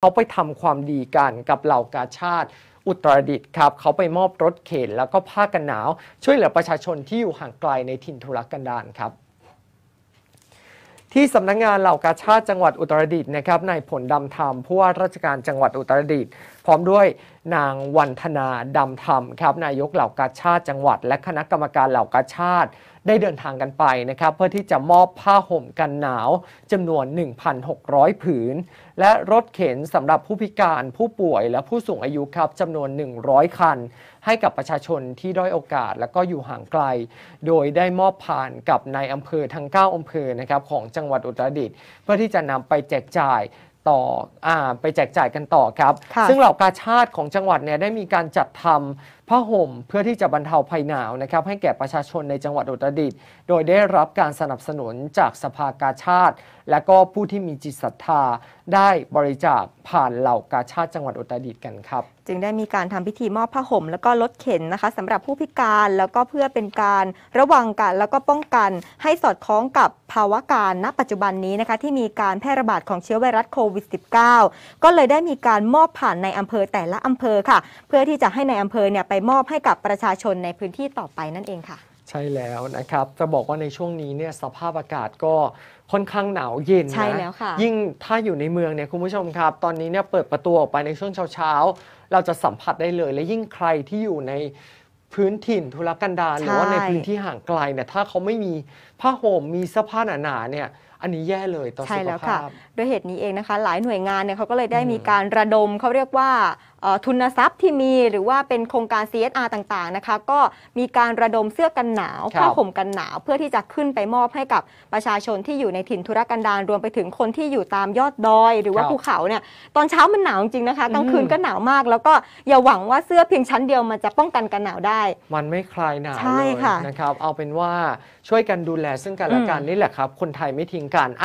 เขาไปทำความดีกันกับเหล่ากาชาติอุตรดิต์ครับเขาไปมอบรถเข็นแล้วก็ผ้ากันหนาว ช่วยเหลือประชาชนที่อยู่ห่างไกลในถิ่นทุรกันดารครับที่สำนักงงานเหล่ากาชาติจังหวัดอุตรดิต์นะครับนายผลดำธรรมผู้ว่าราชการจังหวัดอุตรดิต์ร้อมด้วยนางวันธนาดำธรรมครับนายกเหล่ากาชาติจังหวัด และคณะกรรมการเหล่ากาชาติได้เดินทางกันไปนะครับเพื่อที่จะมอบผ้าห่มกันหนาวจำนวน 1,600 ผืน และรถเข็นสำหรับผู้พิการผู้ป่วย และผู้สูงอายุครับจำนวน 100 คัน ให้กับประชาชนที่ด้อยโอกาสและก็อยู่ห่างไกล โดยได้มอบผ่านกับนายอำเภอทั้ง9อำเภอนะครับของจังหวัดอุตรดิตถ์เพื่อที่จะนำไปแจกจ่ายต่ออไปแจกจ่ายกันต่อครับ ซึ่งเหล่ากาชาติของจังหวัดเนี่ยได้มีการจัดทำผ้าห่มเพื่อที่จะบรรเทาภัยหนาวนะครับให้แก่ประชาชนในจังหวัดอุตรดิตถ์โดยได้รับการสนับสนุนจากสภากาชาติ และก็ผู้ที่มีจิตศรัทธา ได้บริจาคผ่านเหล่ากาชาติจังหวัดอุตรดิตถ์กันครับจึงได้มีการทำพิธีมอบผ้าห่มแล้วก็รถเข็นนะคะสำหรับผู้พิการแล้วก็เพื่อเป็นการระวังกันแล้วก็ป้องกันให้สอดคล้องกับภาวะการณ ปัจจุบันนี้นะคะที่มีการแพร่ระบาดของเชื้อไวรัสโควิด -19 ก็เลยได้มีการมอบผ่านในอำเภอแต่ละอำเภอค่ะ เพื่อที่จะให้ในอำเภอเนี่ยไปมอบให้กับประชาชนในพื้นที่ต่อไปนั่นเองค่ะ ใช่แล้วนะครับจะบอกว่าในช่วงนี้เนี่ยสภาพอากาศก็ค่อนข้างหนาวเย็นนะใช่แล้วค่ะยิ่งถ้าอยู่ในเมืองเนี่ยคุณผู้ชมครับ ตอนนี้เนี่ยเปิดประตูออกไปในช่วงเช้า ๆ เราจะสัมผัสได้เลย และยิ่งใครที่อยู่ในพื้นถิ่นทุรกันดารหรือว่าในพื้นที่ห่างไกลเนี่ยถ้าเขาไม่มีผ้าห่มมีเสื้อผ้าหนาๆเนี่ยอันนี้แย่เลยต่อสุขภาพใช่แล้วค่ะด้วยเหตุนี้เองนะคะ หลายหน่วยงานเนี่ยเขาก็เลยได้มีการระดมเขาเรียกว่าทุนทรัพย์ที่มีหรือว่าเป็นโครงการ CSR ต่างๆนะคะก็มีการระดมเสื้อกันหนาวผ้าห่มกันหนาวเพื่อที่จะขึ้นไปมอบให้กับประชาชนที่อยู่ในถิ่นทุรกันดารรวมไปถึงคนที่อยู่ตามยอดดอย หรือว่าภูเขาเนี่ยตอนเช้ามันหนาวจริงนะคะกลางคืนก็หนาวมาก แล้วก็อย่าหวังว่าเสื้อเพียงชั้นเดียวมันจะป้องกันกันหนาวได้ มันไม่คลายหนาวเลยนะครับเอาเป็นว่าช่วยกันดูแลซึ่งกันและกันนี่แหละครับ คนไทยไม่ทิ้ง kan